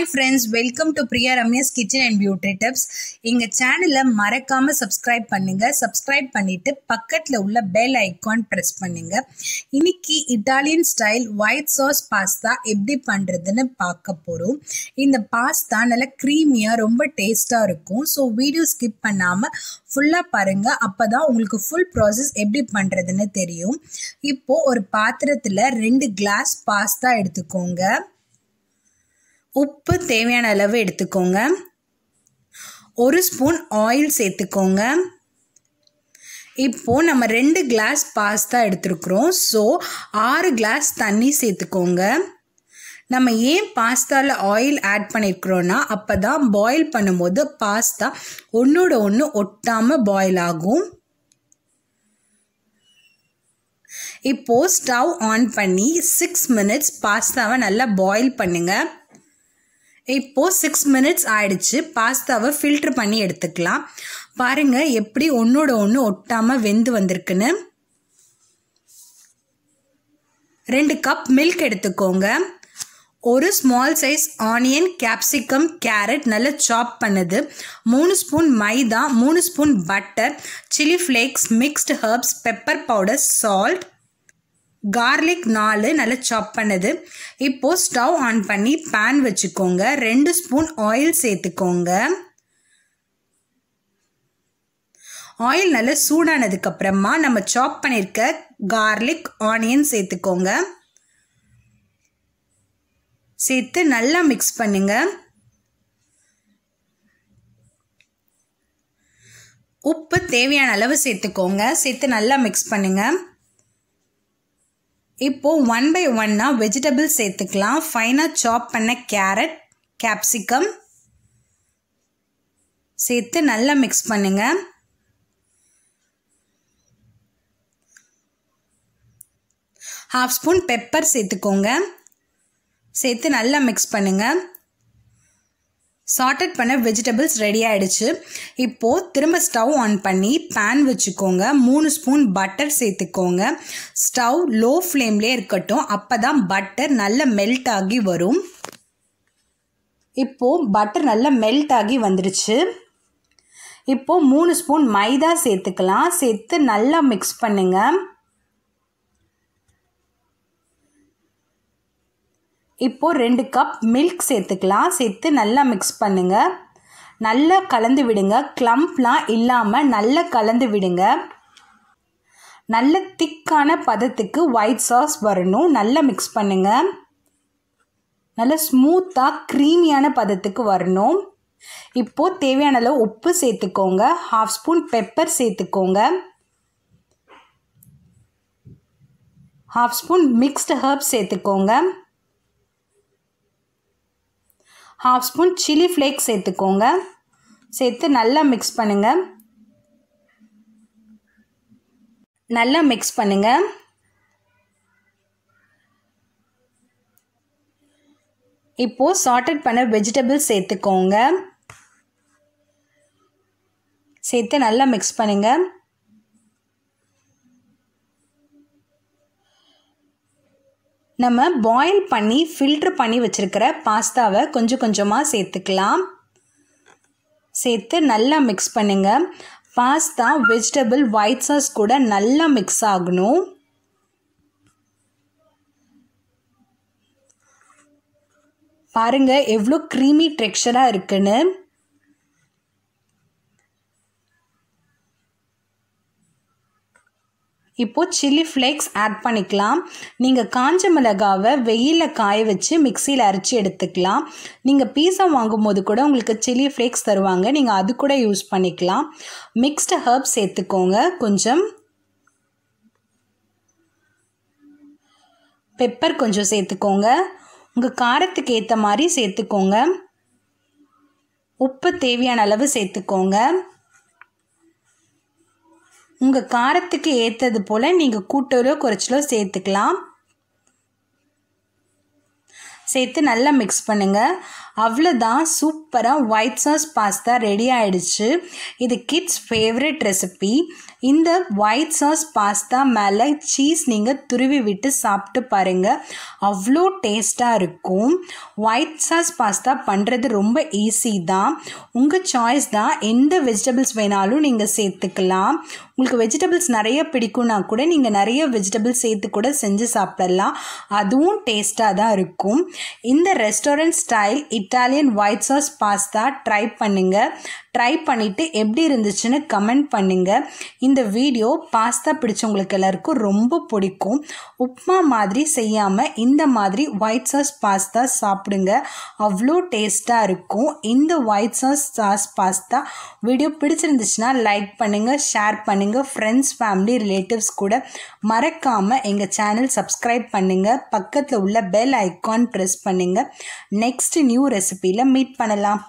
hi friends welcome to Priya Ramya's kitchen and beauty tips எங்கள் சேனலை மறக்காமல் சப்ஸ்கிரைப் பண்ணுங்கள் சப்ஸ்கிரைப் பண்ணிவிட்டு பக்கத்தில் உள்ள பெல் ஐக்கான் ப்ரெஸ் பண்ணுங்கள் இன்னைக்கு Italian style white sauce pasta எப்படி பண்ணுறதுன்னு பார்க்க போகிறோம் இந்த பாஸ்தா நல்லா க்ரீமியாக ரொம்ப டேஸ்ட்டாக இருக்கும் ஸோ வீடியோ ஸ்கிப் பண்ணாமல் ஃபுல்லாக பாருங்கள் அப்போ தான் உங்களுக்கு ஃபுல் ப்ராசஸ் எப்படி பண்ணுறதுன்னு தெரியும் இப்போது ஒரு பாத்திரத்தில் ரெண்டு கிளாஸ் பாஸ்தா எடுத்துக்கோங்க உப்பு தேவையான அளவு எடுத்துக்கோங்க ஒரு ஸ்பூன் ஆயில் சேர்த்துக்கோங்க இப்போது நம்ம ரெண்டு கிளாஸ் பாஸ்தா எடுத்துருக்குறோம் ஸோ ஆறு கிளாஸ் தண்ணி சேர்த்துக்கோங்க நம்ம ஏன் பாஸ்தாவில் ஆயில் ஆட் பண்ணியிருக்கிறோன்னா அப்போ தான் பாயில் பண்ணும்போது பாஸ்தா ஒன்றோட ஒன்று ஒட்டாமல் பாயில் ஆகும் இப்போது ஸ்டவ் ஆன் பண்ணி சிக்ஸ் மினிட்ஸ் பாஸ்தாவை நல்லா பாயில் பண்ணுங்கள் இப்போது சிக்ஸ் மினிட்ஸ் ஆயிடுச்சு பாஸ்தாவை ஃபில்ட்ரு பண்ணி எடுத்துக்கலாம் பாருங்கள் எப்படி ஒன்றோட ஒன்று ஒட்டாமல் வெந்து வந்திருக்குன்னு ரெண்டு கப் மில்க் எடுத்துக்கோங்க ஒரு small size onion capsicum carrot நல்லா சாப் பண்ணுது மூணு ஸ்பூன் மைதா மூணு spoon butter chilli flakes mixed herbs pepper powder salt garlic நாலு நல்லா சாப் பண்ணது இப்போது ஸ்டவ் ஆன் பண்ணி பேன் வச்சுக்கோங்க ரெண்டு ஸ்பூன் ஆயில் சேர்த்துக்கோங்க ஆயில் நல்லா சூடானதுக்கப்புறமா நம்ம சாப் பண்ணியிருக்க கார்லிக் ஆனியன் சேர்த்துக்கோங்க சேர்த்து நல்லா மிக்ஸ் பண்ணுங்க உப்பு தேவையான அளவு சேர்த்துக்கோங்க சேர்த்து நல்லா மிக்ஸ் பண்ணுங்கள் இப்போது ஒன் பை ஒன்னாக வெஜிடபிள்ஸ் சேர்த்துக்கலாம் ஃபைனாக சாப் பண்ண கேரட் கேப்சிகம் சேர்த்து நல்லா மிக்ஸ் பண்ணுங்கள் ஹாஃப் ஸ்பூன் பெப்பர் சேர்த்துக்கோங்க சேர்த்து நல்லா மிக்ஸ் பண்ணுங்கள் சார்ட்டட் பண்ண வெஜிடபிள்ஸ் ரெடி ஆகிடுச்சு இப்போது திரும்ப ஸ்டவ் ஆன் பண்ணி பேன் வச்சுக்கோங்க மூணு ஸ்பூன் பட்டர் சேர்த்துக்கோங்க ஸ்டவ் லோ ஃப்ளேம்லேயே இருக்கட்டும் அப்போ தான் பட்டர் நல்லா மெல்ட் ஆகி வரும் இப்போது பட்டர் நல்லா மெல்ட் ஆகி வந்துடுச்சு இப்போது மூணு ஸ்பூன் மைதா சேர்த்துக்கலாம் சேர்த்து நல்லா மிக்ஸ் பண்ணுங்கள் இப்போது ரெண்டு கப் மில்க் சேர்த்துக்கலாம் சேர்த்து நல்லா மிக்ஸ் பண்ணுங்கள் நல்லா கலந்து விடுங்க க்ளம்ப்லாம் இல்லாமல் நல்லா கலந்து விடுங்க நல்ல திக்கான பதத்துக்கு ஒயிட் சாஸ் வரணும் நல்லா மிக்ஸ் பண்ணுங்கள் நல்லா ஸ்மூத்தாக க்ரீமியான பதத்துக்கு வரணும் இப்போது தேவையான அளவு உப்பு சேர்த்துக்கோங்க ஹாஃப் ஸ்பூன் பெப்பர் சேர்த்துக்கோங்க ஹாஃப் ஸ்பூன் மிக்ஸ்டு ஹர்ப் சேர்த்துக்கோங்க ஹாஃப் ஸ்பூன் சில்லி ஃப்ளேக்ஸ் சேர்த்துக்கோங்க சேர்த்து நல்லா மிக்ஸ் பண்ணுங்கள் நல்லா மிக்ஸ் பண்ணுங்கள் இப்போது சார்ட்டட் பண்ண வெஜிடபிள்ஸ் சேர்த்துக்கோங்க சேர்த்து நல்லா மிக்ஸ் பண்ணுங்கள் நம்ம பாயில் பண்ணி ஃபில்ட்ரு பண்ணி வச்சுருக்கிற பாஸ்தாவை கொஞ்சம் கொஞ்சமாக சேர்த்துக்கலாம் சேர்த்து நல்லா மிக்ஸ் பண்ணுங்கள் பாஸ்தா வெஜிடபிள் ஒயிட் சாஸ் கூட நல்லா மிக்ஸ் ஆகணும் பாருங்கள் எவ்வளோ க்ரீமி டெக்ஸ்டராக இருக்குன்னு இப்போது சில்லி ஃப்ளேக்ஸ் ஆட் பண்ணிக்கலாம் நீங்கள் காஞ்ச மிளகாவை வெயிலில் காய வச்சு மிக்சியில் அரைச்சி எடுத்துக்கலாம் நீங்கள் பீஸா வாங்கும் போது கூட உங்களுக்கு சில்லி ஃப்ளேக்ஸ் தருவாங்க நீங்கள் அது கூட யூஸ் பண்ணிக்கலாம் மிக்ஸ்டு ஹர்ப் சேர்த்துக்கோங்க கொஞ்சம் பெப்பர் கொஞ்சம் சேர்த்துக்கோங்க உங்கள் காரத்துக்கு ஏற்ற மாதிரி சேர்த்துக்கோங்க உப்பு தேவையான அளவு சேர்த்துக்கோங்க உங்கள் காரத்துக்கு ஏற்றது போல் நீங்கள் கூட்டலோ குறைச்சலோ சேர்த்துக்கலாம் சேர்த்து நல்லா மிக்ஸ் பண்ணுங்கள் அவ்வளோதான் சூப்பராக ஒயிட் சாஸ் பாஸ்தா ரெடி ஆயிடுச்சு இது கிட்ஸ் ஃபேவரட் ரெசிபி இந்த ஒயிட் சாஸ் பாஸ்தா மேலே சீஸ் நீங்கள் துருவி விட்டு சாப்பிட்டு பாருங்கள் அவ்வளோ டேஸ்ட்டாக இருக்கும் ஒயிட் சாஸ் பாஸ்தா பண்ணுறது ரொம்ப ஈஸி தான் உங்கள் சாய்ஸ் தான் எந்த வெஜிடபிள்ஸ் வேணாலும் நீங்கள் சேர்த்துக்கலாம் உங்களுக்கு வெஜிடபிள்ஸ் நிறைய பிடிக்கும்னா கூட நீங்கள் நிறைய வெஜிடபிள்ஸ் சேர்த்து கூட செஞ்சு சாப்பிடலாம் அதுவும் டேஸ்ட்டாக தான் இருக்கும் இந்த restaurant style Italian white sauce pasta try பண்ணுங்கள் ட்ரை பண்ணிவிட்டு எப்படி இருந்துச்சுன்னு கமெண்ட் பண்ணுங்கள் இந்த வீடியோ பாஸ்தா பிடிச்சவங்களுக்கு எல்லாருக்கும் ரொம்ப பிடிக்கும் உப்மா மாதிரி செய்யாமல் இந்த மாதிரி ஒயிட் சாஸ் பாஸ்தா சாப்பிடுங்க அவ்வளோ டேஸ்ட்டாக இருக்கும் இந்த white sauce sauce pasta video பிடிச்சிருந்துச்சுன்னா லைக் பண்ணுங்கள் ஷேர் பண்ணுங்கள் எங்கள் ஃப்ரெண்ட்ஸ் ஃபேமிலி ரிலேட்டிவ்ஸ் கூட மறக்காமல் எங்கள் சேனல் சப்ஸ்கிரைப் பண்ணுங்கள் பக்கத்தில் உள்ள பெல் ஐக்கான் ப்ரெஸ் பண்ணுங்கள் நெக்ஸ்ட் நியூ ரெசிபியில் மீட் பண்ணலாம்